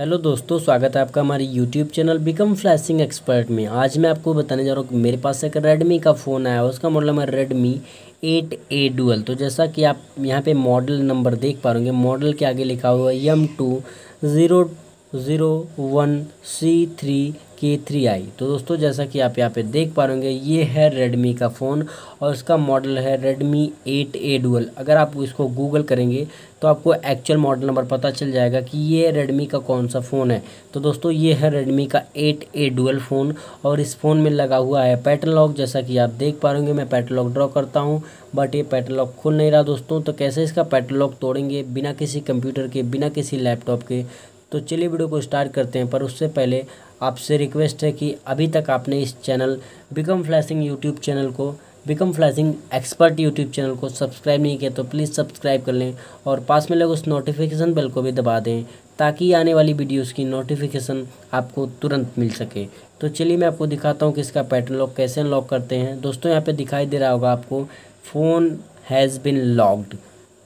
hello दोस्तों स्वागत है आपका हमारी YouTube channel become flashing expert में आज मैं आपको बताने जा रहा हूँ मेरे पास एक रेडमी का फ़ोन आया है उसका model number Redmi eight A dual तो जैसा कि आप यहाँ पे मॉडल नंबर देख पा रहे मॉडल के आगे लिखा हुआ है M two zero zero one C three K three I तो दोस्तों जैसा कि आप यहाँ पे देख पा रहे ये है रेडमी का फ़ोन और इसका मॉडल है रेडमी एट ए अगर आप इसको गूगल करेंगे तो आपको एक्चुअल मॉडल नंबर पता चल जाएगा कि ये रेडमी का कौन सा फ़ोन है तो दोस्तों ये है रेडमी का एट ए फ़ोन और इस फ़ोन में लगा हुआ है पैटर्न लॉक जैसा कि आप देख पा रहे मैं पैटर्न लॉक ड्रॉ करता हूँ बट ये पैटर्न लॉक खुल नहीं रहा दोस्तों तो कैसे इसका पैटर्न लॉक तोड़ेंगे बिना किसी कंप्यूटर के बिना किसी लैपटॉप के तो चलिए वीडियो को स्टार्ट करते हैं पर उससे पहले आपसे रिक्वेस्ट है कि अभी तक आपने इस channel become flashing YouTube channel को become flashing expert YouTube channel को सब्सक्राइब नहीं किया तो प्लीज़ सब्सक्राइब कर लें और पास में लगे उस नोटिफिकेशन बेल को भी दबा दें ताकि आने वाली वीडियोस की नोटिफिकेशन आपको तुरंत मिल सके तो चलिए मैं आपको दिखाता हूँ कि इसका पैटर्न लॉक कैसे अनलॉक करते हैं दोस्तों यहाँ पे दिखाई दे रहा होगा आपको phone has been locked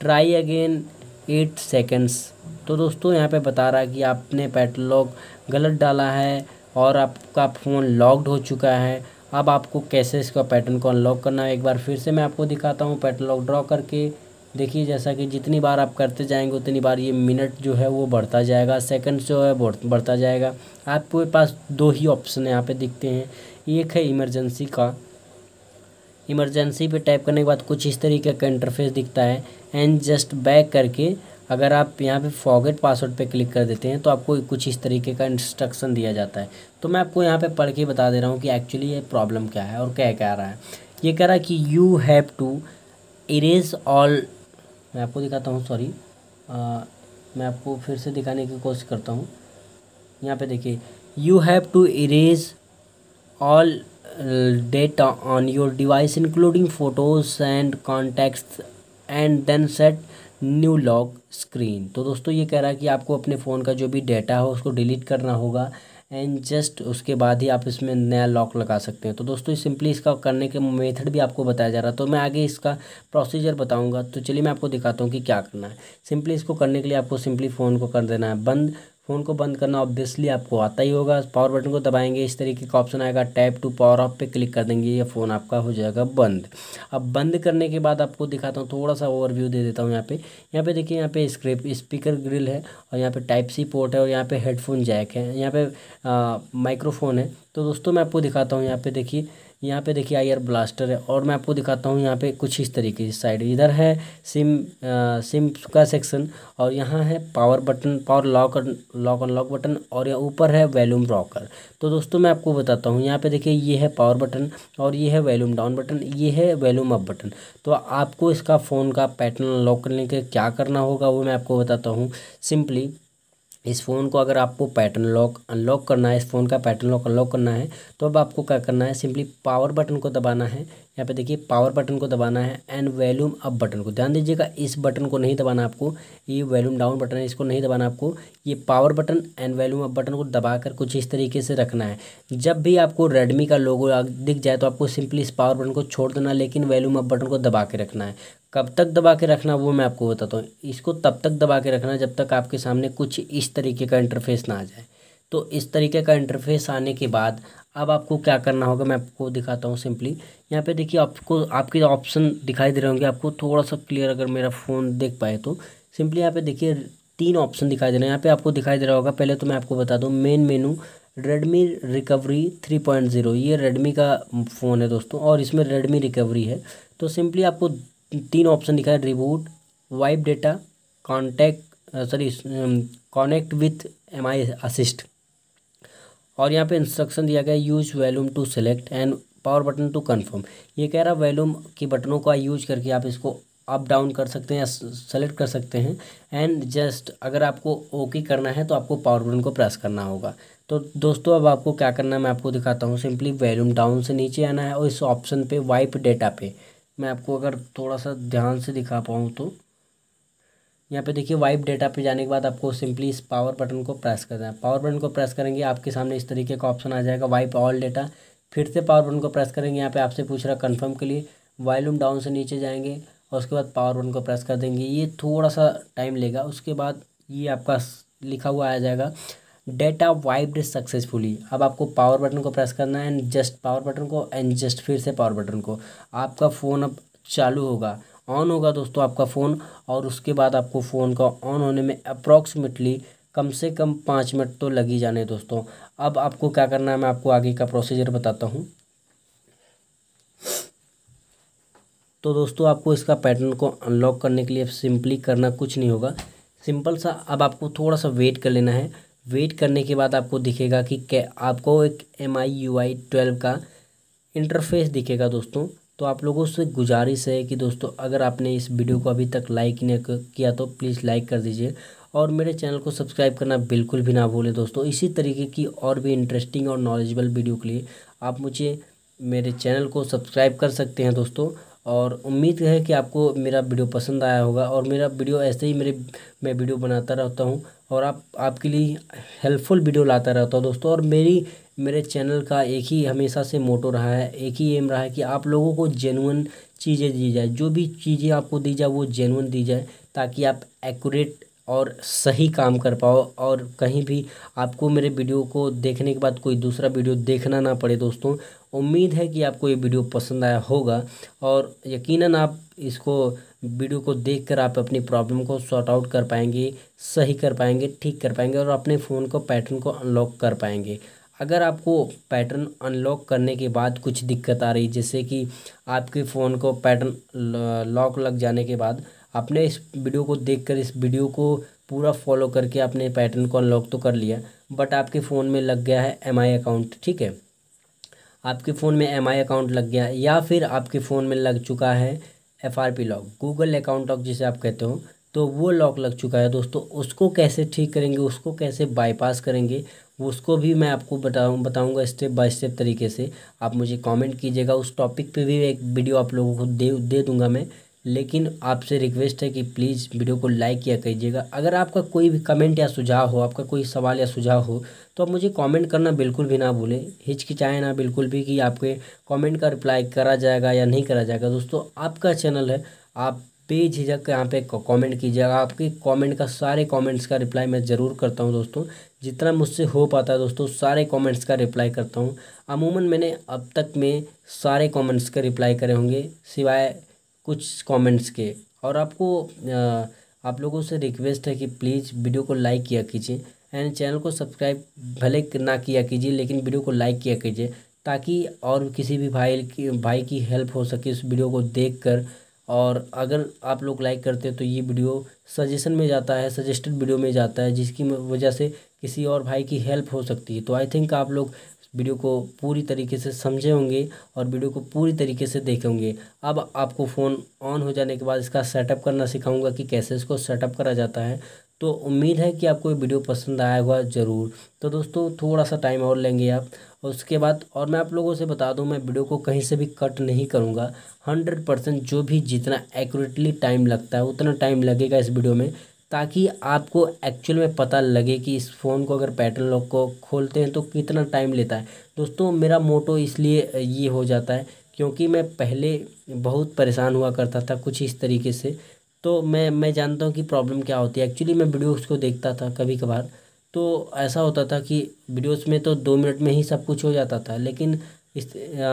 try again eight seconds तो दोस्तों यहाँ पे बता रहा है कि आपने पैटलॉग गलत डाला है और आपका फ़ोन लॉक्ड हो चुका है अब आपको कैसे इसका पैटर्न को अनलॉक करना है एक बार फिर से मैं आपको दिखाता हूँ पैटलॉग ड्रॉ करके देखिए जैसा कि जितनी बार आप करते जाएंगे उतनी बार ये मिनट जो है वो बढ़ता जाएगा सेकंड जो है बढ़ता जाएगा आपके पास दो ही ऑप्शन यहाँ पे दिखते हैं एक है इमरजेंसी का इमरजेंसी पे टाइप करने के बाद कुछ इस तरीके का इंटरफेस दिखता है एंड जस्ट बैक करके अगर आप यहाँ पे फॉगेट पासवर्ड पे क्लिक कर देते हैं तो आपको कुछ इस तरीके का इंस्ट्रक्शन दिया जाता है तो मैं आपको यहाँ पे पढ़ के बता दे रहा हूँ कि एक्चुअली ये प्रॉब्लम क्या है और क्या कह रहा है ये कह रहा है कि you have to erase all मैं आपको दिखाता हूँ सॉरी मैं आपको फिर से दिखाने की कोशिश करता हूँ यहाँ पर देखिए you have to erase all data on your device including photos and contacts and then set new lock screen तो दोस्तों ये कह रहा है कि आपको अपने फ़ोन का जो भी डेटा हो उसको डिलीट करना होगा एंड जस्ट उसके बाद ही आप इसमें नया लॉक लगा सकते हैं तो दोस्तों सिंपली इसका करने के मेथड भी आपको बताया जा रहा है तो मैं आगे इसका प्रोसीजर बताऊंगा तो चलिए मैं आपको दिखाता हूँ कि क्या करना है सिंपली इसको करने के लिए आपको सिंपली फ़ोन को कर देना है बंद फ़ोन को बंद करना ऑब्वियसली आपको आता ही होगा पावर बटन को दबाएंगे इस तरीके का ऑप्शन आएगा टैप टू पावर ऑफ पे क्लिक कर देंगे ये फ़ोन आपका हो जाएगा बंद अब बंद करने के बाद आपको दिखाता हूँ थोड़ा सा ओवरव्यू दे देता हूँ यहाँ पे यहाँ पे देखिए यहाँ पे स्क्रिप स्पीकर ग्रिल है और यहाँ पे टाइप सी पोर्ट है और यहाँ पर हेडफोन जैक है यहाँ पर माइक्रोफोन है तो दोस्तों मैं आपको दिखाता हूँ यहाँ पर देखिए यहाँ पे देखिए आयर ब्लास्टर है और मैं आपको दिखाता हूँ यहाँ पे कुछ इस तरीके से साइड इधर है सिम आ, सिम का सेक्शन और यहाँ है power button power lock lock unlock button और यहाँ ऊपर है वैल्यूम रॉकर तो दोस्तों मैं आपको बताता हूँ यहाँ पे देखिए ये है पावर बटन और ये है वैल्यूम डाउन बटन ये है वैल्यूम अप बटन तो आपको इसका फ़ोन का पैटर्न लॉक करने के क्या करना होगा वो मैं आपको बताता हूँ सिंपली इस फ़ोन को अगर आपको पैटर्न लॉक अनलॉक करना है इस फ़ोन का पैटर्न लॉक अनलॉक करना है तो अब आपको क्या करना है सिंपली पावर बटन को दबाना है यहाँ पे देखिए पावर बटन को दबाना है एंड वैल्यूम अप बटन को ध्यान दीजिएगा इस बटन को नहीं दबाना आपको ये वैल्यूम डाउन बटन है इसको नहीं दबाना आपको ये power button and volume up button को दबाकर कुछ इस तरीके से रखना है जब भी आपको रेडमी का लोगो दिख जाए तो आपको सिंपली इस पावर बटन को छोड़ देना लेकिन वैल्यूम अप बटन को दबा के रखना है कब तक दबा के रखना वो मैं आपको बताता हूँ इसको तब तक दबा के रखना जब तक आपके सामने कुछ इस तरीके का इंटरफेस ना आ जाए तो इस तरीके का इंटरफेस आने के बाद अब आपको क्या करना होगा मैं आपको दिखाता हूँ सिंपली यहाँ पे देखिए आपको आपके ऑप्शन दिखाई दे रहे होंगे आपको थोड़ा सा क्लियर अगर मेरा फ़ोन देख पाए तो सिंपली यहाँ पे देखिए तीन ऑप्शन दिखाई दे रहे हैं यहाँ पे आपको दिखाई दे रहा होगा पहले तो मैं आपको बता दूँ main menu Redmi recovery three point zero ये रेडमी का फ़ोन है दोस्तों और इसमें रेडमी रिकवरी है तो सिंपली आपको तीन ऑप्शन दिखा है reboot wipe data contact sorry connect with M I assist और यहाँ पे इंस्ट्रक्शन दिया गया use volume to select and power button to confirm ये कह रहा वैल्यूम के बटनों का यूज करके आप इसको अप डाउन कर सकते हैं या सेलेक्ट कर सकते हैं एंड जस्ट अगर आपको ओके करना है तो आपको पावर बटन को प्रेस करना होगा तो दोस्तों अब आपको क्या करना है मैं आपको दिखाता हूँ सिंपली वैल्यूम डाउन से नीचे आना है और इस ऑप्शन पे वाइप डेटा पे मैं आपको अगर थोड़ा सा ध्यान से दिखा पाऊँ तो यहाँ पे देखिए वाइप डेटा पे जाने के बाद आपको सिंपली इस पावर बटन को प्रेस करना है पावर बटन को प्रेस करेंगे आपके सामने इस तरीके का ऑप्शन आ जाएगा वाइप ऑल डेटा फिर से पावर बटन को प्रेस करेंगे यहाँ पे आपसे पूछ रहा कंफर्म के लिए वॉल्यूम डाउन से नीचे जाएंगे और उसके बाद पावर बटन को प्रेस कर देंगे ये थोड़ा सा टाइम लेगा उसके बाद ये आपका लिखा हुआ आ जाएगा डेटा वाइप्ड सक्सेसफुली अब आपको पावर बटन को प्रेस करना है एंड जस्ट पावर बटन को एंड जस्ट फिर से पावर बटन को आपका फ़ोन अब चालू होगा ऑन होगा दोस्तों आपका फ़ोन और उसके बाद आपको फ़ोन का ऑन होने में अप्रॉक्सीमेटली कम से कम पाँच मिनट तो लग ही जाने दोस्तों अब आपको क्या करना है मैं आपको आगे का प्रोसीजर बताता हूँ तो दोस्तों आपको इसका पैटर्न को अनलॉक करने के लिए सिंपली करना कुछ नहीं होगा सिंपल सा अब आपको थोड़ा सा वेट कर लेना है वेट करने के बाद आपको दिखेगा कि आपको एक M I U I twelve का इंटरफेस दिखेगा दोस्तों तो आप लोगों से गुजारिश है कि दोस्तों अगर आपने इस वीडियो को अभी तक लाइक नहीं किया तो प्लीज़ लाइक कर दीजिए और मेरे चैनल को सब्सक्राइब करना बिल्कुल भी ना भूलें दोस्तों इसी तरीके की और भी इंटरेस्टिंग और नॉलेजेबल वीडियो के लिए आप मुझे मेरे चैनल को सब्सक्राइब कर सकते हैं दोस्तों और उम्मीद है कि आपको मेरा वीडियो पसंद आया होगा और मेरा वीडियो ऐसे ही मेरे मैं वीडियो बनाता रहता हूँ और आप आपके लिए हेल्पफुल वीडियो लाता रहता हूँ दोस्तों और मेरी मेरे चैनल का एक ही हमेशा से मोटो रहा है एक ही एम रहा है कि आप लोगों को जेनुअन चीज़ें दी जाए जो भी चीज़ें आपको दी जाए वो जेनुअन दी जाए ताकि आप एक्यूरेट और सही काम कर पाओ और कहीं भी आपको मेरे वीडियो को देखने के बाद कोई दूसरा वीडियो देखना ना पड़े दोस्तों उम्मीद है कि आपको ये वीडियो पसंद आया होगा और यकीनन आप इसको वीडियो को देखकर आप अपनी प्रॉब्लम को सॉर्ट आउट कर पाएंगे सही कर पाएंगे ठीक कर पाएंगे और अपने फ़ोन को पैटर्न को अनलॉक कर पाएंगे अगर आपको पैटर्न अनलॉक करने के बाद कुछ दिक्कत आ रही जैसे कि आपके फ़ोन को पैटर्न लॉक लग जाने के बाद आपने इस वीडियो को देखकर इस वीडियो को पूरा फॉलो करके आपने पैटर्न को अनलॉक तो कर लिया बट आपके फ़ोन में लग गया है एम अकाउंट ठीक है आपके फ़ोन में एम अकाउंट लग गया या फिर आपके फ़ोन में लग चुका है F lock Google account lock जिसे आप कहते हो तो वो लॉक लग चुका है दोस्तों उसको कैसे ठीक करेंगे उसको कैसे बाईपास करेंगे उसको भी मैं आपको बताऊँ बताऊँगा स्टेप बाय स्टेप तरीके से आप मुझे कमेंट कीजिएगा उस टॉपिक पे भी एक वीडियो आप लोगों को दे दे दूँगा मैं लेकिन आपसे रिक्वेस्ट है कि प्लीज़ वीडियो को लाइक किया कीजिएगा अगर आपका कोई भी कमेंट या सुझाव हो आपका कोई सवाल या सुझाव हो तो आप मुझे कमेंट करना बिल्कुल भी ना भूलें हिचकिचाएँ ना बिल्कुल भी कि आपके कमेंट का रिप्लाई करा जाएगा या नहीं करा जाएगा दोस्तों आपका चैनल है आप बेझिझक यहाँ पे कमेंट कीजिएगा आपके कमेंट का सारे कमेंट्स का रिप्लाई मैं ज़रूर करता हूँ दोस्तों जितना मुझसे हो पाता है दोस्तों सारे कमेंट्स का रिप्लाई करता हूँ अमूमन मैंने अब तक में सारे कमेंट्स का रिप्लाई करे होंगे सिवाय कुछ कमेंट्स के और आपको आप लोगों से रिक्वेस्ट है कि प्लीज़ वीडियो को लाइक किया कीजिए एंड चैनल को सब्सक्राइब भले ना किया कीजिए लेकिन वीडियो को लाइक किया कीजिए ताकि और किसी भी भाई की भाई की हेल्प हो सके उस वीडियो को देख कर और अगर आप लोग लाइक करते हैं तो ये वीडियो सजेशन में जाता है सजेस्टेड वीडियो में जाता है जिसकी वजह से किसी और भाई की हेल्प हो सकती है तो आई थिंक आप लोग वीडियो को पूरी तरीके से समझे होंगे और वीडियो को पूरी तरीके से देखे होंगे अब आपको फ़ोन ऑन हो जाने के बाद इसका सेटअप करना सिखाऊंगा कि कैसे इसको सेटअप करा जाता है तो उम्मीद है कि आपको ये वीडियो पसंद आया होगा ज़रूर तो दोस्तों थोड़ा सा टाइम और लेंगे आप और उसके बाद और मैं आप लोगों से बता दूं मैं वीडियो को कहीं से भी कट नहीं करूंगा हंड्रेड परसेंट जो भी जितना एक्यूरेटली टाइम लगता है उतना टाइम लगेगा इस वीडियो में ताकि आपको एक्चुअल में पता लगे कि इस फ़ोन को अगर पैटर्न लॉक को खोलते हैं तो कितना टाइम लेता है दोस्तों मेरा मोटो इसलिए ये हो जाता है क्योंकि मैं पहले बहुत परेशान हुआ करता था कुछ इस तरीके से तो मैं मैं जानता हूँ कि प्रॉब्लम क्या होती है एक्चुअली मैं वीडियोस को देखता था कभी कभार तो ऐसा होता था कि वीडियोस में तो दो मिनट में ही सब कुछ हो जाता था लेकिन इस आ,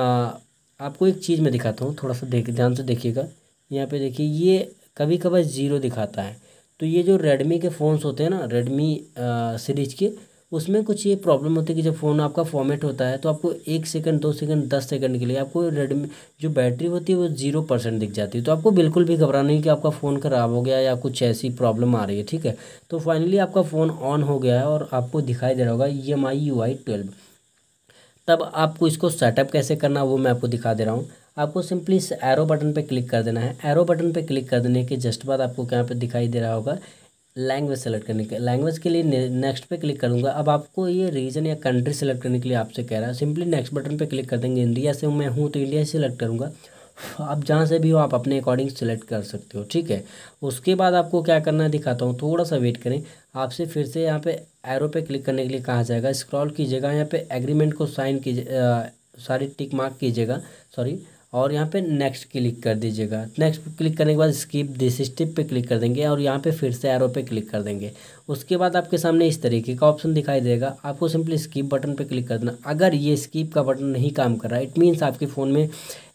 आपको एक चीज़ मैं दिखाता हूँ थोड़ा सा देख ध्यान से देखिएगा यहाँ पे देखिए ये कभी कभार ज़ीरो दिखाता है तो ये जो रेडमी के फ़ोन्स होते हैं ना रेडमी सीरीज के उसमें कुछ ये प्रॉब्लम होती है कि जब फ़ोन आपका फॉर्मेट होता है तो आपको एक सेकंड दो सेकंड दस सेकंड के लिए आपको रेडमी जो बैटरी होती है वो जीरो परसेंट दिख जाती है तो आपको बिल्कुल भी घबरा नहीं कि आपका फ़ोन ख़राब हो गया या कुछ ऐसी प्रॉब्लम आ रही है ठीक है तो फाइनली आपका फ़ोन ऑन हो गया है और आपको दिखाई दे रहा होगा E M I U I twelve तब आपको इसको सेटअप कैसे करना वो मैं आपको दिखा दे रहा हूँ आपको सिंपली इस एरो बटन पे क्लिक कर देना है एरो बटन पे क्लिक कर देने के जस्ट बाद आपको यहाँ पे दिखाई दे रहा होगा लैंग्वेज सेलेक्ट करने के लैंग्वेज के लिए नेक्स्ट पे क्लिक करूँगा अब आपको ये रीजन या कंट्री सेलेक्ट करने के लिए आपसे कह रहा है सिंपली नेक्स्ट बटन पर क्लिक कर देंगे इंडिया से मैं हूँ तो इंडिया सेलेक्ट करूँगा आप जहाँ से भी हो आप अपने अकॉर्डिंग सेलेक्ट कर सकते हो ठीक है उसके बाद आपको क्या करना है दिखाता हूँ थोड़ा सा वेट करें आपसे फिर से यहाँ पे एरो पे क्लिक करने के लिए कहा जाएगा स्क्रॉल कीजिएगा यहाँ पे एग्रीमेंट को साइन कीजिए सॉरी टिक मार्क कीजिएगा सॉरी और यहाँ पे नेक्स्ट क्लिक कर दीजिएगा नेक्स्ट क्लिक करने के बाद स्किप दिस स्टेप पे क्लिक कर देंगे और यहाँ पे फिर से एरो पे क्लिक कर देंगे उसके बाद आपके सामने इस तरीके का ऑप्शन दिखाई देगा आपको सिंपली स्किप बटन पे क्लिक कर देना अगर ये स्किप का बटन नहीं काम कर रहा है इट मीन्स आपके फ़ोन में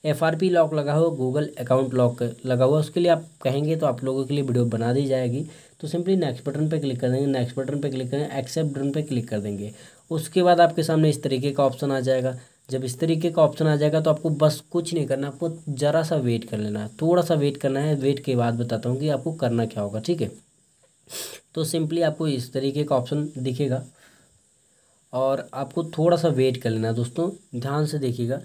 एफ लॉक लगा हुआ गूगल अकाउंट लॉक लगा हुआ उसके लिए आप कहेंगे तो आप लोगों के लिए वीडियो बना दी जाएगी तो सिंपली नेक्स्ट बटन पर क्लिक कर देंगे नेक्स्ट बटन पर क्लिक करेंगे एक्सेप्ट बटन पर क्लिक कर देंगे उसके बाद आपके सामने इस तरीके का ऑप्शन आ जाएगा जब इस तरीके का ऑप्शन आ जाएगा तो आपको बस कुछ नहीं करना आपको ज़रा सा वेट कर लेना है थोड़ा सा वेट करना है वेट के बाद बताता हूँ कि आपको करना क्या होगा ठीक है तो सिंपली आपको इस तरीके का ऑप्शन दिखेगा और आपको थोड़ा सा वेट कर लेना दोस्तों ध्यान से देखिएगा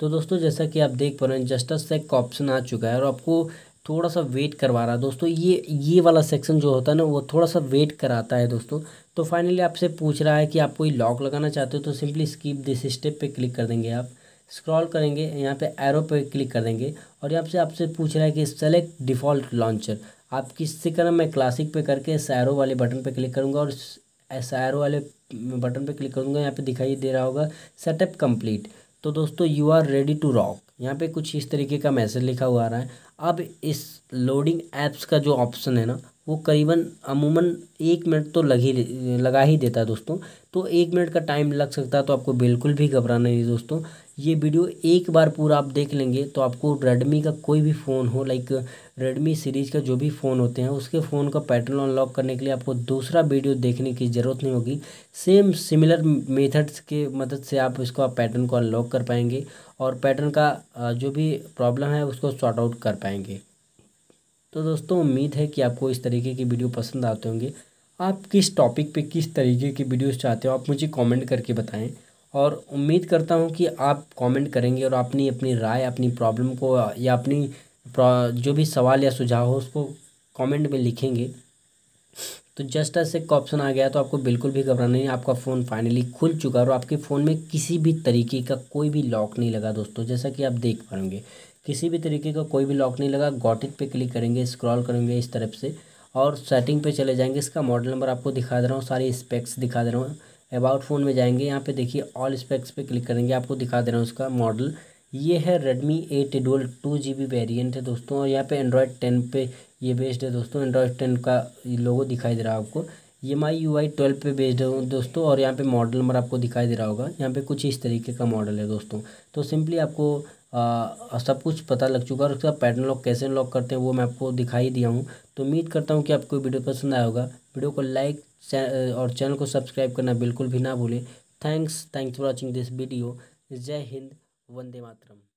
तो दोस्तों जैसा कि आप देख पा रहे हैं जस्ट सेक का ऑप्शन आ चुका है और आपको थोड़ा सा वेट करवा रहा है दोस्तों ये ये वाला सेक्शन जो होता है ना वो थोड़ा सा वेट कराता है दोस्तों तो फाइनली आपसे पूछ रहा है कि आप कोई लॉक लगाना चाहते हो तो सिंपली स्कीप दिस स्टेप पे क्लिक कर देंगे आप स्क्रॉल करेंगे यहाँ पे एरो पे क्लिक कर देंगे और यहाँ से आपसे पूछ रहा है कि सेलेक्ट डिफ़ॉल्ट लॉन्चर आप किससे करें मैं क्लासिक पे करके इस एरो वाले बटन पे क्लिक करूँगा और इस एरो वाले बटन पे क्लिक करूँगा यहाँ पे दिखाई दे रहा होगा सेटअप कंप्लीट तो दोस्तों you are ready to rock यहाँ पर कुछ इस तरीके का मैसेज लिखा हुआ आ रहा है अब इस लोडिंग ऐप्स का जो ऑप्शन है ना वो करीबन अमूमन एक मिनट तो लग ही लगा ही देता है दोस्तों तो एक मिनट का टाइम लग सकता है तो आपको बिल्कुल भी घबराना नहीं दोस्तों ये वीडियो एक बार पूरा आप देख लेंगे तो आपको रेडमी का कोई भी फ़ोन हो लाइक रेडमी सीरीज़ का जो भी फ़ोन होते हैं उसके फ़ोन का पैटर्न अनलॉक करने के लिए आपको दूसरा वीडियो देखने की ज़रूरत नहीं होगी सेम सिमिलर मेथड्स के मदद से आप इसको आप पैटर्न को अनलॉक कर पाएंगे और पैटर्न का जो भी प्रॉब्लम है उसको शॉर्ट आउट कर पाएंगे तो दोस्तों उम्मीद है कि आपको इस तरीके की वीडियो पसंद आते होंगे आप किस टॉपिक पे किस तरीके की वीडियोस चाहते हो आप मुझे कमेंट करके बताएं और उम्मीद करता हूं कि आप कमेंट करेंगे और अपनी अपनी राय अपनी प्रॉब्लम को या अपनी जो भी सवाल या सुझाव हो उसको कमेंट में लिखेंगे तो जस्ट एस एक ऑप्शन आ गया तो आपको बिल्कुल भी घबराना नहीं आपका फ़ोन फाइनली खुल चुका और आपके फ़ोन में किसी भी तरीके का कोई भी लॉक नहीं लगा दोस्तों जैसा कि आप देख पाएंगे किसी भी तरीके का कोई भी लॉक नहीं लगा गॉटिक पे क्लिक करेंगे स्क्रॉल करेंगे इस तरफ से और सेटिंग पे चले जाएंगे इसका मॉडल नंबर आपको दिखा दे रहा हूँ सारी स्पेक्स दिखा दे रहा हूँ अबाउट फ़ोन में जाएंगे यहाँ पे देखिए ऑल स्पेक्स पे क्लिक करेंगे आपको दिखा दे रहा हूँ इसका मॉडल ये है Redmi eight dual two G B variant है दोस्तों और यहाँ पे एंड्रॉयड टेन पे ये बेस्ड है दोस्तों एंड्रॉयड टेन का लोगो दिखाई दे रहा है आपको ये माई यू आई ट्वेल्व पे बेस्ड है दोस्तों और यहाँ पे मॉडल नंबर आपको दिखाई दे रहा होगा यहाँ पे कुछ इस तरीके का मॉडल है दोस्तों तो सिंपली आपको आ, सब कुछ पता लग चुका है और उसका पैटर्न लॉक कैसे लॉक करते हैं वो मैं आपको दिखाई दिया हूँ तो उम्मीद करता हूँ कि आपको वीडियो पसंद आया होगा वीडियो को लाइक और चैनल को सब्सक्राइब करना बिल्कुल भी ना भूलें thanks thanks for watching this video जय हिंद वंदे मातरम